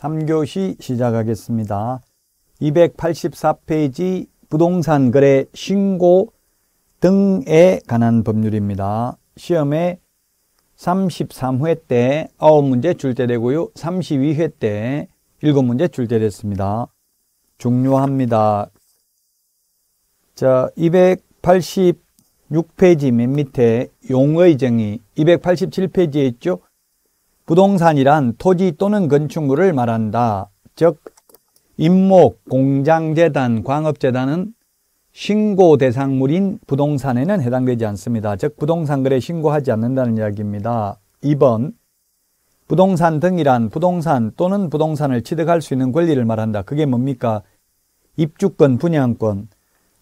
3교시 시작하겠습니다. 284페이지 부동산 거래 신고 등에 관한 법률입니다. 시험에 33회 때 9문제 출제되고요. 32회 때 7문제 출제됐습니다. 중요합니다. 자, 286페이지 맨 밑에 용의 정의 287페이지에 있죠. 부동산이란 토지 또는 건축물을 말한다. 즉, 임목, 공장재단, 광업재단은 신고 대상물인 부동산에는 해당되지 않습니다. 즉, 부동산 거래 신고하지 않는다는 이야기입니다. 2번, 부동산 등이란 부동산 또는 부동산을 취득할 수 있는 권리를 말한다. 그게 뭡니까? 입주권, 분양권.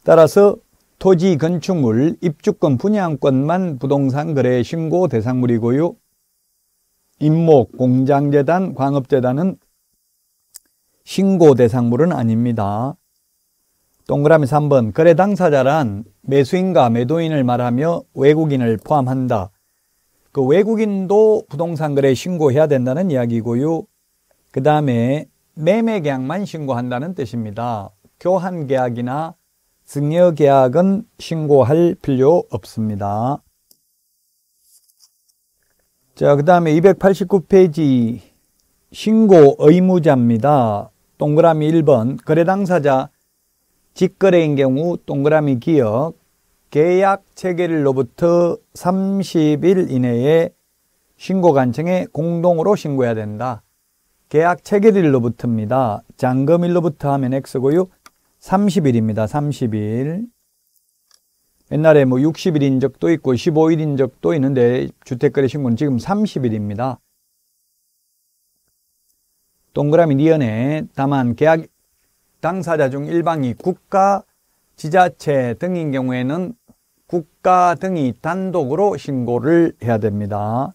따라서 토지, 건축물, 입주권, 분양권만 부동산 거래 신고 대상물이고요. 임목, 공장재단, 광업재단은 신고 대상물은 아닙니다. 동그라미 3번 거래 당사자란 매수인과 매도인을 말하며 외국인을 포함한다. 그 외국인도 부동산 거래 신고해야 된다는 이야기고요. 그 다음에 매매 계약만 신고한다는 뜻입니다. 교환 계약이나 증여 계약은 신고할 필요 없습니다. 자, 그 다음에 289페이지 신고 의무자입니다. 동그라미 1번 거래 당사자 직거래인 경우 동그라미 기억 계약 체결일로부터 30일 이내에 신고 간청에 공동으로 신고해야 된다. 계약 체결일로부터입니다. 잔금일로부터 하면 X고요. 30일입니다. 30일. 옛날에 뭐 60일인 적도 있고 15일인 적도 있는데 주택거래 신고는 지금 30일입니다. 동그라미 니은에 다만 계약 당사자 중 일방이 국가, 지자체 등인 경우에는 국가 등이 단독으로 신고를 해야 됩니다.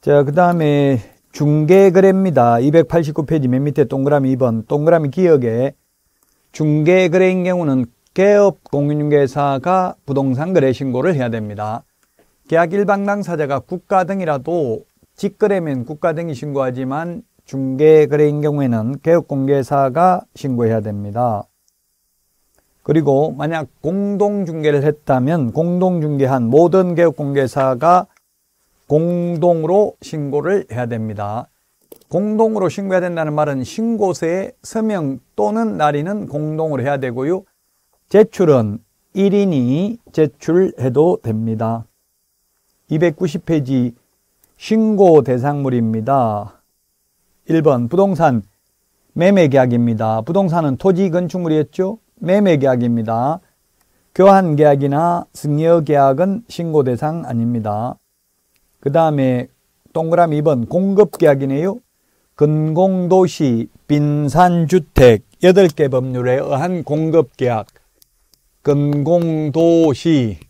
자, 그 다음에 중개거래입니다. 289페이지 맨 밑에 동그라미 2번, 동그라미 기억에 중개거래인 경우는 개업 공인중개사가 부동산 거래 신고를 해야 됩니다. 계약 일방당 사자가 국가 등이라도 직거래면 국가 등이 신고하지만 중개 거래인 경우에는 개업 공개사가 신고해야 됩니다. 그리고 만약 공동 중개를 했다면 공동 중개한 모든 개업 공개사가 공동으로 신고를 해야 됩니다. 공동으로 신고해야 된다는 말은 신고서에 서명 또는 날인은 공동으로 해야 되고요. 제출은 1인이 제출해도 됩니다. 290페이지 신고 대상물입니다. 1번 부동산 매매 계약입니다. 부동산은 토지 건축물이었죠? 매매 계약입니다. 교환 계약이나 승여 계약은 신고 대상 아닙니다. 그 다음에 동그라미 2번 공급 계약이네요. 근공도시 빈산주택 8개 법률에 의한 공급 계약 금공도시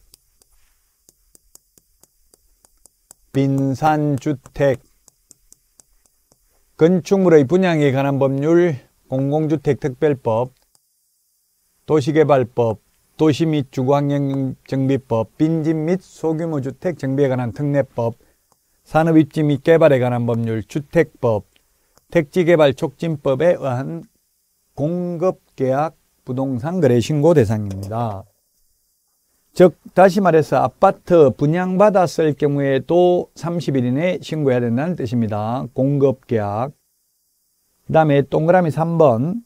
빈산주택 건축물의 분양에 관한 법률 공공주택특별법 도시개발법 도시 및 주거환경 정비법 빈집 및 소규모 주택 정비에 관한 특례법 산업 입지 및 개발에 관한 법률 주택법 택지개발 촉진법에 의한 공급계약 부동산 거래 신고 대상입니다. 즉 다시 말해서 아파트 분양받았을 경우에도 30일 이내 신고해야 된다는 뜻입니다. 공급계약 그 다음에 동그라미 3번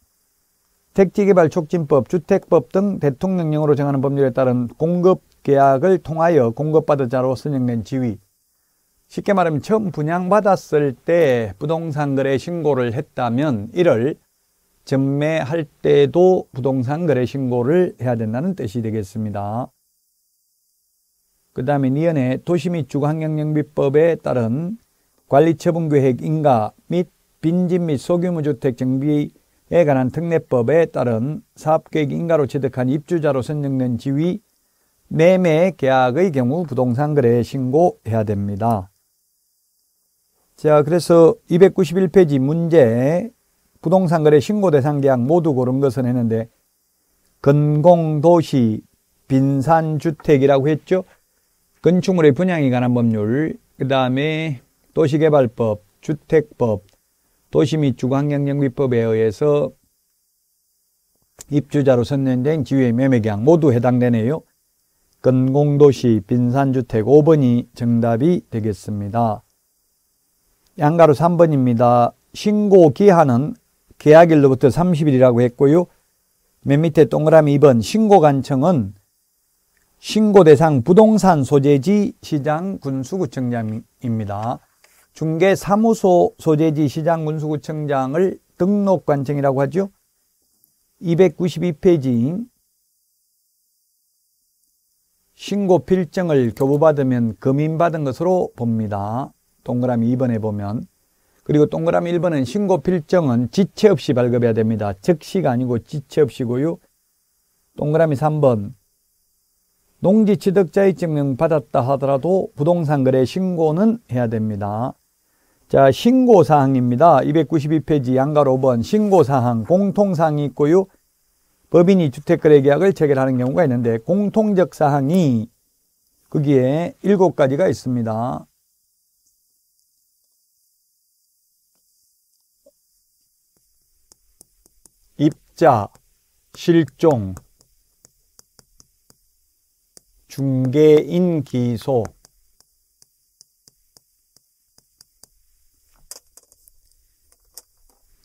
택지개발촉진법, 주택법 등 대통령령으로 정하는 법률에 따른 공급계약을 통하여 공급받 자로 선정된 지위 쉽게 말하면 처음 분양받았을 때 부동산 거래 신고를 했다면 이를 전매할 때도 부동산 거래 신고를 해야 된다는 뜻이 되겠습니다. 그 다음에 니은의 도시및 주거환경영비법에 따른 관리처분계획 인가 및 빈집 및 소규모 주택 정비에 관한 특례법에 따른 사업계획 인가로 취득한 입주자로 선정된 지위 매매 계약의 경우 부동산 거래 신고해야 됩니다. 자, 그래서 291페이지 문제 부동산 거래 신고 대상 계약 모두 고른 것은 했는데 건공도시 빈산주택이라고 했죠. 건축물의 분양에 관한 법률, 그 다음에 도시개발법, 주택법, 도시 및 주거환경정비법에 의해서 입주자로 선년된 지위의 매매계약 모두 해당되네요. 건공도시 빈산주택 5번이 정답이 되겠습니다. 양가로 3번입니다. 신고 기한은 계약일로부터 30일이라고 했고요. 맨 밑에 동그라미 2번 신고관청은 신고 대상 부동산 소재지 시장 군수구청장입니다. 중개 사무소 소재지 시장 군수구청장을 등록관청이라고 하죠. 292페이지 신고 필증을 교부받으면 검인받은 것으로 봅니다. 동그라미 2번에 보면 그리고 동그라미 1번은 신고 필정은 지체 없이 발급해야 됩니다. 즉시가 아니고 지체 없이고요. 동그라미 3번 농지 취득자의 증명 받았다 하더라도 부동산 거래 신고는 해야 됩니다. 자, 신고 사항입니다. 292페이지 양가 5번 신고 사항 공통 사항이 있고요. 법인이 주택거래 계약을 체결하는 경우가 있는데 공통적 사항이 거기에 7가지가 있습니다. 약자, 실종, 중개인 기소,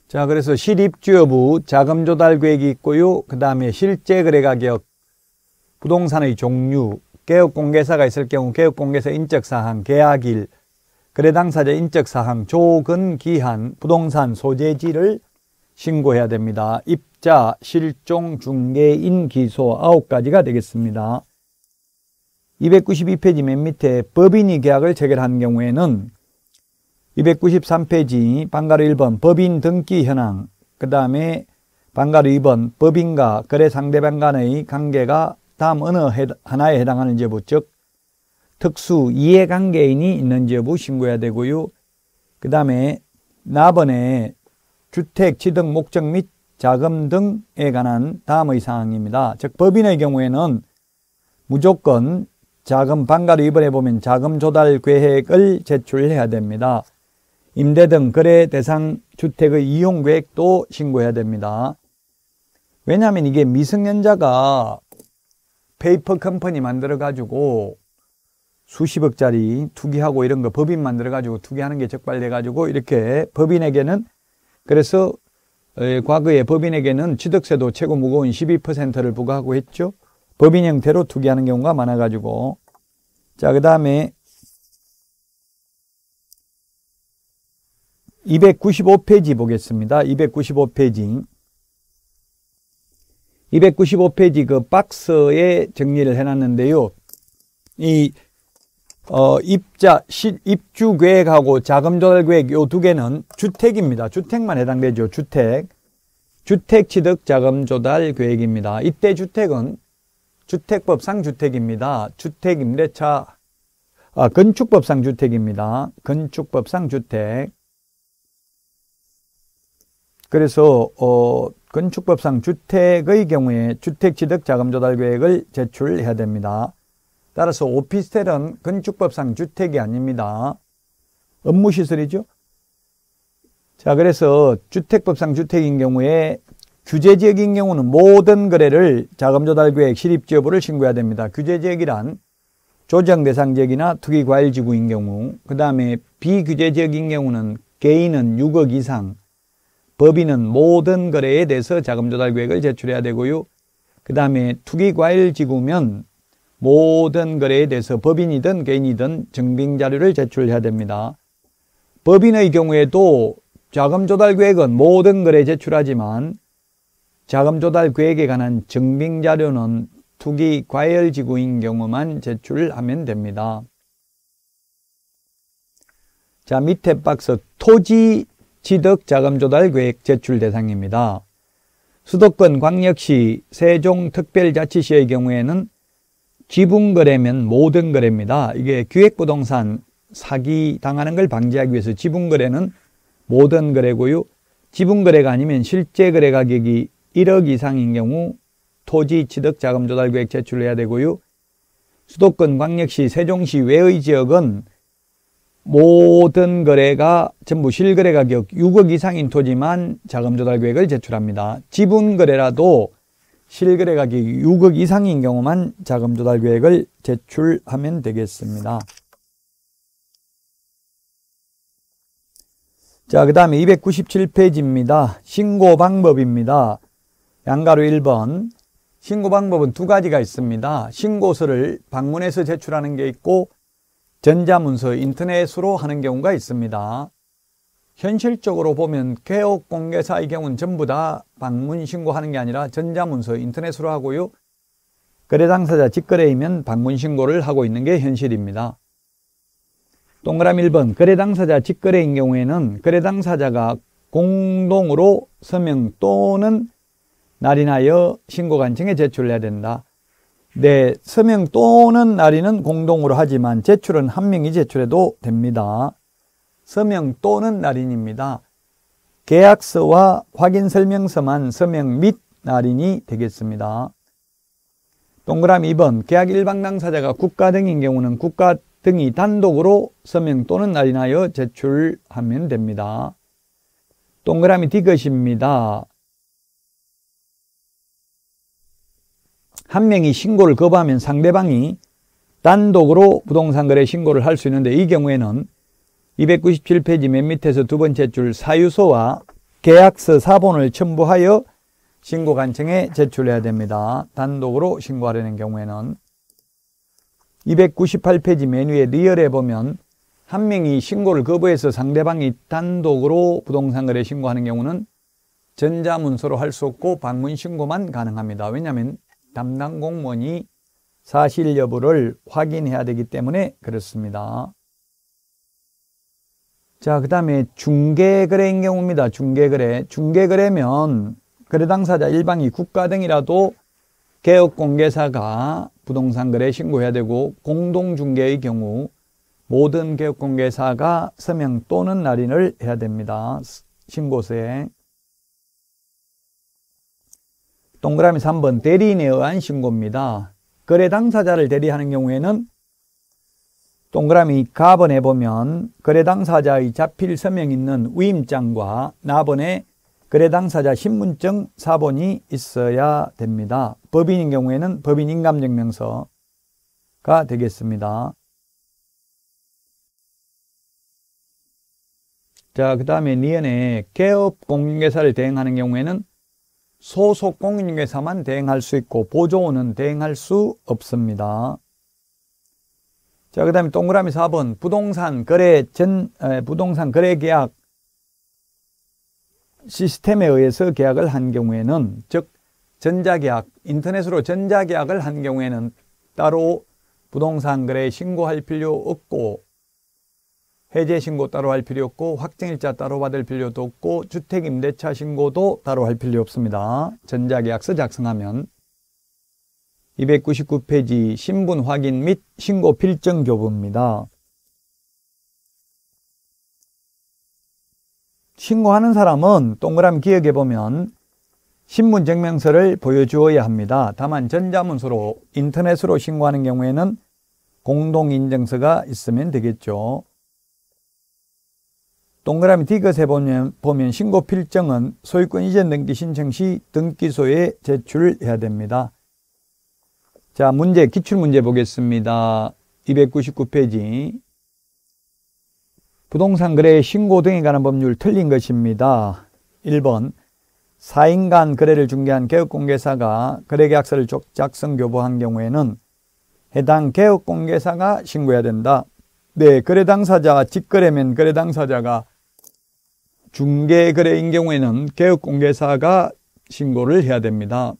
자, 그래서 실입주여부, 자금조달계획이 있고요. 그 다음에 실제거래가격, 부동산의 종류, 개업공개사가 있을 경우 개업공개사 인적사항, 계약일, 거래당사자 인적사항, 조근, 기한, 부동산, 소재지를 신고해야 됩니다. 입자, 실종, 중개인, 기소 아홉 가지가 되겠습니다. 292페이지 맨 밑에 법인이 계약을 체결한 경우에는 293페이지 방가로 1번 법인 등기 현황 그 다음에 방가로 2번 법인과 거래 상대방 간의 관계가 다음 어느 하나에 해당하는지 여부 즉 특수 이해관계인이 있는지 여부 신고해야 되고요. 그 다음에 나번에 주택, 취득 목적 및 자금 등에 관한 다음의 사항입니다. 즉 법인의 경우에는 무조건 자금 반가를 입원해 보면 자금 조달 계획을 제출해야 됩니다. 임대 등 거래 대상 주택의 이용 계획도 신고해야 됩니다. 왜냐하면 이게 미성년자가 페이퍼 컴퍼니 만들어 가지고 수십억짜리 투기하고 이런 거 법인 만들어 가지고 투기하는 게 적발돼 가지고 이렇게 법인에게는 그래서 어, 과거에 법인에게는 취득세도 최고 무거운 12%를 부과하고 했죠. 법인 형태로 투기하는 경우가 많아가지고 자그 다음에 295페이지 보겠습니다. 295페이지 295페이지 그 박스에 정리를 해놨는데요. 이 어, 입자, 시, 입주 계획하고 자금 조달 계획 요 두 개는 주택입니다. 주택만 해당되죠. 주택. 주택 취득 자금 조달 계획입니다. 이때 주택은 주택법상 주택입니다. 주택 임대차 아, 건축법상 주택입니다. 건축법상 주택. 그래서 어, 건축법상 주택의 경우에 주택취득자금조달계획을 제출해야 됩니다. 따라서 오피스텔은 건축법상 주택이 아닙니다. 업무시설이죠. 자, 그래서 주택법상 주택인 경우에 규제지역인 경우는 모든 거래를 자금조달계획 실입지여부를 신고해야 됩니다. 규제지역이란 조정대상지역이나 투기과일지구인 경우 그 다음에 비규제지역인 경우는 개인은 6억 이상 법인은 모든 거래에 대해서 자금조달계획을 제출해야 되고요. 그 다음에 투기과일지구면 모든 거래에 대해서 법인이든 개인이든 증빙자료를 제출해야 됩니다. 법인의 경우에도 자금조달 계획은 모든 거래에 제출하지만 자금조달 계획에 관한 증빙자료는 투기 과열지구인 경우만 제출하면 됩니다. 자 밑에 박스 토지 취득 자금조달 계획 제출 대상입니다. 수도권 광역시 세종특별자치시의 경우에는 지분 거래면 모든 거래입니다. 이게 기획부동산 사기 당하는 걸 방지하기 위해서 지분 거래는 모든 거래고요. 지분 거래가 아니면 실제 거래 가격이 1억 이상인 경우 토지 취득 자금 조달 계획 제출해야 되고요. 수도권 광역시 세종시 외의 지역은 모든 거래가 전부 실거래 가격 6억 이상인 토지만 자금 조달 계획을 제출합니다. 지분 거래라도 실거래가격이 6억 이상인 경우만 자금 조달 계획을 제출하면 되겠습니다. 자, 그 다음에 297페이지입니다. 신고 방법입니다. 양가로 1번. 신고 방법은 두 가지가 있습니다. 신고서를 방문해서 제출하는 게 있고, 전자문서 인터넷으로 하는 경우가 있습니다. 현실적으로 보면 개업 공개사의 경우는 전부 다 방문 신고하는 게 아니라 전자문서 인터넷으로 하고요. 거래 당사자 직거래이면 방문 신고를 하고 있는 게 현실입니다. 동그라미 1번 거래 당사자 직거래인 경우에는 거래 당사자가 공동으로 서명 또는 날인하여 신고관청에 제출해야 된다. 네, 서명 또는 날인은 공동으로 하지만 제출은 한 명이 제출해도 됩니다. 서명 또는 날인입니다. 계약서와 확인 설명서만 서명 및 날인이 되겠습니다. 동그라미 2번 계약 일방 당사자가 국가 등인 경우는 국가 등이 단독으로 서명 또는 날인하여 제출하면 됩니다. 동그라미 디것입니다한 명이 신고를 거부하면 상대방이 단독으로 부동산 거래 신고를 할 수 있는데 이 경우에는 297페이지 맨 밑에서 두 번째 줄 사유서와 계약서 사본을 첨부하여 신고 간청에 제출해야 됩니다. 단독으로 신고하려는 경우에는 298페이지 맨 위에 리얼에 보면 한 명이 신고를 거부해서 상대방이 단독으로 부동산 거래 신고하는 경우는 전자문서로 할 수 없고 방문 신고만 가능합니다. 왜냐하면 담당 공무원이 사실 여부를 확인해야 되기 때문에 그렇습니다. 자, 그 다음에 중개거래인 경우입니다. 중개거래. 중개거래면 거래 당사자 일방이 국가 등이라도 개업공개사가 부동산 거래 신고해야 되고 공동중개의 경우 모든 개업공개사가 서명 또는 날인을 해야 됩니다. 신고서에 동그라미 3번 대리인에 의한 신고입니다. 거래 당사자를 대리하는 경우에는 동그라미 가번에 보면 거래 당사자의 자필 서명 있는 위임장과 나번에 거래 당사자 신분증 사본이 있어야 됩니다. 법인인 경우에는 법인 인감증명서가 되겠습니다. 자, 그 다음에 니은에 개업 공인중개사를 대행하는 경우에는 소속 공인중개사만 대행할 수 있고 보조원은 대행할 수 없습니다. 자, 그 다음에 동그라미 4번. 부동산 거래 전, 에, 부동산 거래 계약 시스템에 의해서 계약을 한 경우에는, 즉, 전자계약, 인터넷으로 전자계약을 한 경우에는 따로 부동산 거래 신고할 필요 없고, 해제 신고 따로 할 필요 없고, 확정일자 따로 받을 필요도 없고, 주택임대차 신고도 따로 할 필요 없습니다. 전자계약서 작성하면. 299페이지 신분 확인 및 신고 필증 교부입니다. 신고하는 사람은 동그라미 기억에 보면 신분 증명서를 보여주어야 합니다. 다만 전자문서로 인터넷으로 신고하는 경우에는 공동인증서가 있으면 되겠죠. 동그라미 디귿에 보면, 보면 신고 필증은 소유권 이전 등기 신청 시 등기소에 제출해야 됩니다. 자, 문제, 기출문제 보겠습니다. 299페이지. 부동산 거래 신고 등에 관한 법률 틀린 것입니다. 1번. 4인간 거래를 중개한 개업공개사가 거래계약서를 작성 교부한 경우에는 해당 개업공개사가 신고해야 된다. 네, 거래 당사자, 직거래면 거래 당사자가 중개거래인 경우에는 개업공개사가 신고를 해야 됩니다.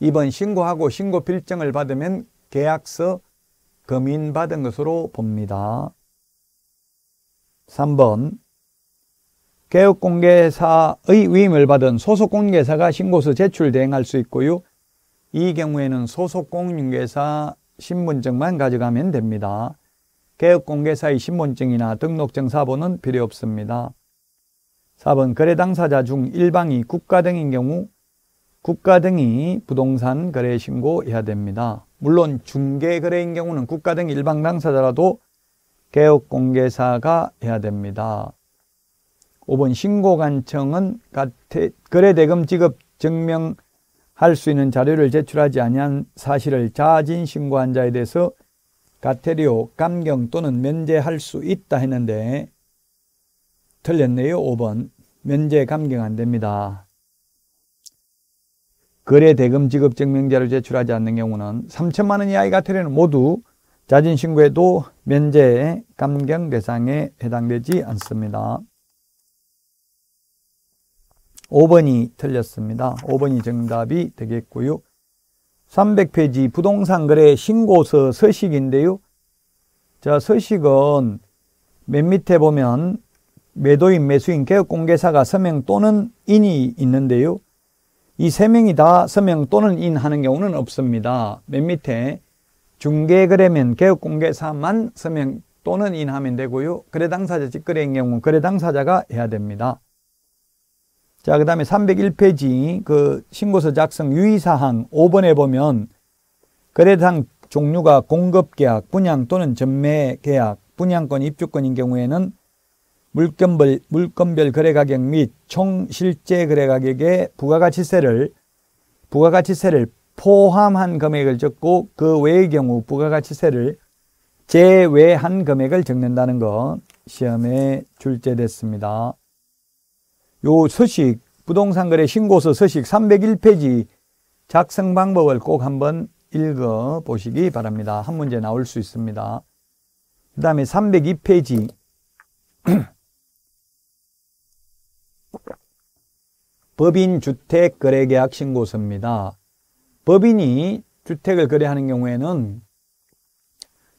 이번 신고하고 신고 필증을 받으면 계약서 검인받은 것으로 봅니다. 3번 개업공개사의 위임을 받은 소속공개사가 신고서 제출 대행할 수 있고요. 이 경우에는 소속공인계사 신분증만 가져가면 됩니다. 개업공개사의 신분증이나 등록증 사본은 필요 없습니다. 4번 거래 당사자 중 일방이 국가 등인 경우 국가 등이 부동산 거래 신고해야 됩니다. 물론 중개 거래인 경우는 국가 등 일방 당사자라도 개업공개사가 해야 됩니다. 5번 신고관청은 거래대금 지급 증명할 수 있는 자료를 제출하지 아니한 사실을 자진 신고한 자에 대해서 가태료, 감경 또는 면제할 수 있다 했는데 틀렸네요. 5번 면제 감경 안 됩니다. 거래 대금 지급 증명자를 제출하지 않는 경우는 3천만 원 이하의 과태료는 모두 자진 신고에도 면제 감경 대상에 해당되지 않습니다. 5번이 틀렸습니다. 5번이 정답이 되겠고요. 300페이지 부동산 거래 신고서 서식인데요. 자, 서식은 맨 밑에 보면 매도인, 매수인, 개업 공개사가 서명 또는 인이 있는데요. 이세 명이 다 서명 또는 인하는 경우는 없습니다. 맨 밑에 중개거래면 개업공개사만 서명 또는 인하면 되고요. 거래 당사자 직거래인 경우 거래 당사자가 해야 됩니다. 자, 그 다음에 301페이지 그 신고서 작성 유의사항 5번에 보면 거래당 종류가 공급계약, 분양 또는 전매계약, 분양권, 입주권인 경우에는 물건별, 물건별 거래 가격 및 총 실제 거래 가격의 부가가치세를 부가가치세를 포함한 금액을 적고 그 외의 경우 부가가치세를 제외한 금액을 적는다는 것 시험에 출제됐습니다. 요 서식 부동산 거래 신고서 서식 301페이지 작성 방법을 꼭 한번 읽어 보시기 바랍니다. 한 문제 나올 수 있습니다. 그 다음에 302페이지 법인 주택 거래계약 신고서입니다. 법인이 주택을 거래하는 경우에는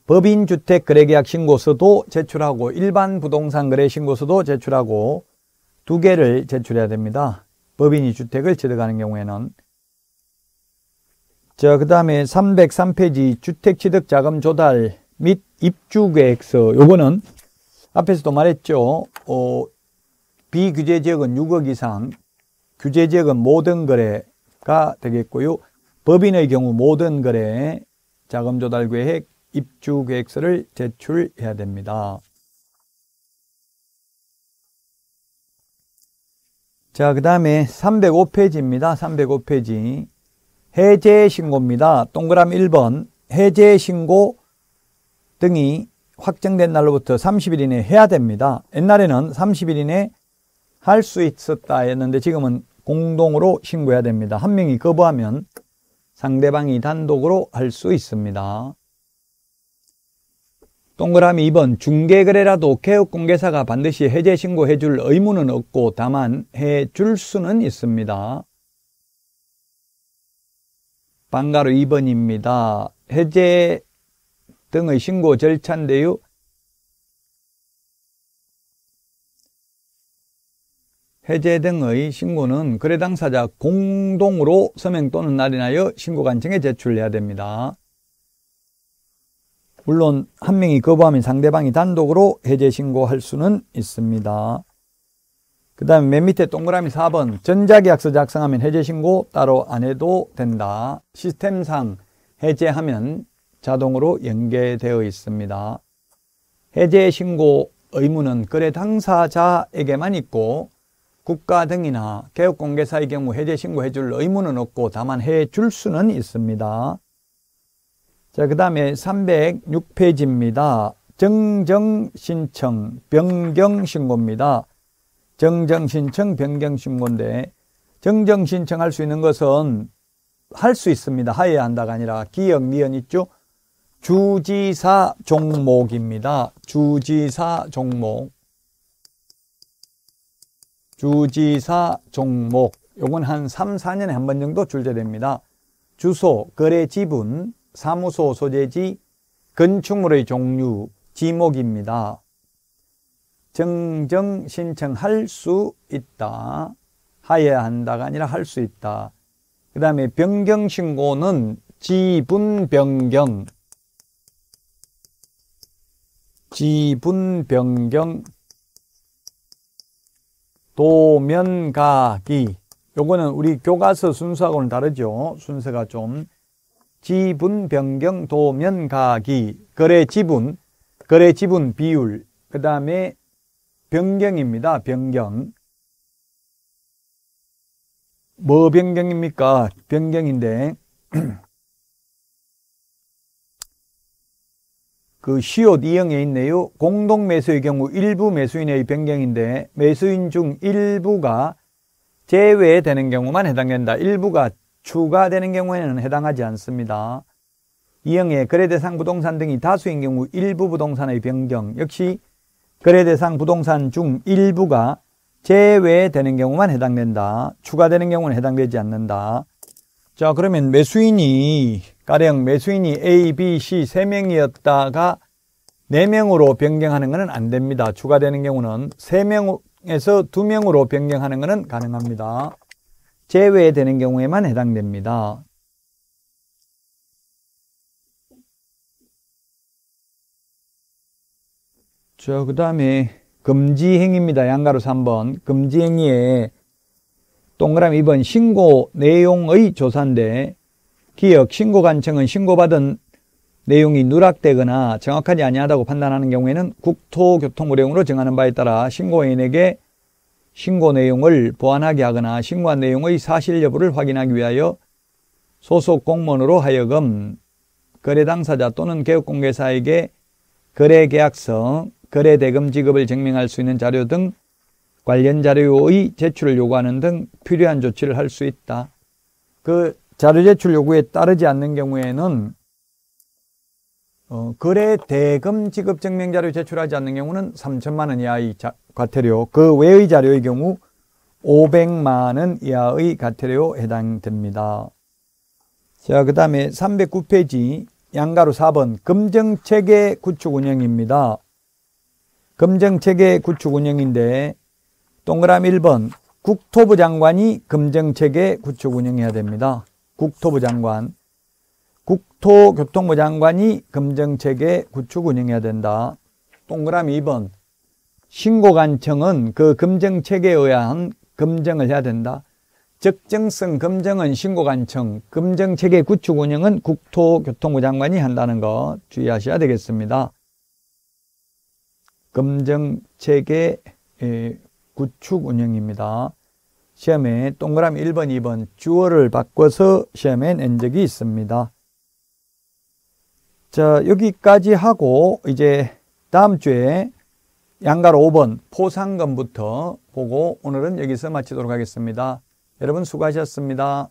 법인 주택 거래계약 신고서도 제출하고 일반 부동산 거래 신고서도 제출하고 두 개를 제출해야 됩니다. 법인이 주택을 취득하는 경우에는 자, 그 다음에 303페이지 주택 취득 자금 조달 및 입주 계획서. 요거는 앞에서도 말했죠. 어, 비규제 지역은 6억 이상 규제 지역은 모든 거래가 되겠고요. 법인의 경우 모든 거래에 자금 조달 계획, 입주 계획서를 제출해야 됩니다. 자, 그 다음에 305페이지입니다. 305페이지. 해제 신고입니다. 동그라미 1번. 해제 신고 등이 확정된 날로부터 30일 이내에 해야 됩니다. 옛날에는 30일 이내에 할 수 있었다 했는데 지금은 공동으로 신고해야 됩니다. 한 명이 거부하면 상대방이 단독으로 할 수 있습니다. 동그라미 2번 중개거래라도 개업공개사가 반드시 해제 신고해 줄 의무는 없고 다만 해 줄 수는 있습니다. 방가로 2번입니다. 해제 등의 신고 절차인데요. 해제 등의 신고는 거래 당사자 공동으로 서명 또는 날인하여 신고관청에 제출해야 됩니다. 물론 한 명이 거부하면 상대방이 단독으로 해제 신고할 수는 있습니다. 그 다음에 맨 밑에 동그라미 4번 전자계약서 작성하면 해제 신고 따로 안 해도 된다. 시스템상 해제하면 자동으로 연계되어 있습니다. 해제 신고 의무는 거래 당사자에게만 있고 국가 등이나 개업공개사의 경우 해제 신고해 줄 의무는 없고 다만 해 줄 수는 있습니다. 자, 그 다음에 306페이지입니다. 정정신청 변경신고입니다. 정정신청 변경신고인데 정정신청할 수 있는 것은 할 수 있습니다. 하여야 한다가 아니라 기억, 니은 있죠? 주지사 종목입니다. 주지사 종목. 주지사 종목 요건 한 3, 4년에 한 번 정도 출제됩니다. 주소, 거래 지분, 사무소 소재지, 건축물의 종류, 지목입니다. 정정 신청할 수 있다. 하야 한다가 아니라 할 수 있다. 그 다음에 변경 신고는 지분 변경, 지분 변경 도면가기 요거는 우리 교과서 순서하고는 다르죠 순서가 좀 지분 변경 도면가기 거래 지분 거래 지분 비율 그 다음에 변경입니다 변경 뭐 변경입니까 변경인데 그 시옷 2형에 있네요. 공동 매수의 경우 일부 매수인의 변경인데 매수인 중 일부가 제외되는 경우만 해당된다. 일부가 추가되는 경우에는 해당하지 않습니다. 2형에 거래대상 부동산 등이 다수인 경우 일부 부동산의 변경 역시 거래대상 부동산 중 일부가 제외되는 경우만 해당된다. 추가되는 경우는 해당되지 않는다. 자 그러면 매수인이 가령 매수인이 A, B, C 3명이었다가 4명으로 변경하는 것은 안 됩니다. 추가되는 경우는 3명에서 2명으로 변경하는 것은 가능합니다. 제외되는 경우에만 해당됩니다. 자, 그 다음에 금지행위입니다. 양가로 3번. 금지행위에 동그라미 2번 신고 내용의 조사인데 기억 신고관청은 신고받은 내용이 누락되거나 정확하지 아니하다고 판단하는 경우에는 국토교통부령으로 정하는 바에 따라 신고인에게 신고 내용을 보완하게 하거나 신고한 내용의 사실 여부를 확인하기 위하여 소속 공무원으로 하여금 거래 당사자 또는 개업공개사에게 거래 계약서, 거래 대금 지급을 증명할 수 있는 자료 등 관련 자료의 제출을 요구하는 등 필요한 조치를 할 수 있다. 그 자료 제출 요구에 따르지 않는 경우에는 어, 거래 대금 지급 증명 자료 제출하지 않는 경우는 3천만 원 이하의 자, 과태료, 그 외의 자료의 경우 500만 원 이하의 과태료 해당됩니다. 자, 그 다음에 309페이지 양가로 4번 금정체계 구축 운영입니다. 금정체계 구축 운영인데 동그라미 1번 국토부 장관이 금정체계 구축 운영해야 됩니다. 국토부 장관, 국토교통부 장관이 금정체계 구축 운영해야 된다. 동그라미 2번 신고관청은 그 금정체계에 의한 검증을 해야 된다. 적정성 검증은 신고관청, 검정체계 구축 운영은 국토교통부 장관이 한다는 거 주의하셔야 되겠습니다. 검정체계 구축 운영입니다. 시험에 동그라미 1번, 2번 주어를 바꿔서 시험에 낸 적이 있습니다. 자, 여기까지 하고 이제 다음 주에 양가 5번 포상금부터 보고 오늘은 여기서 마치도록 하겠습니다. 여러분 수고하셨습니다.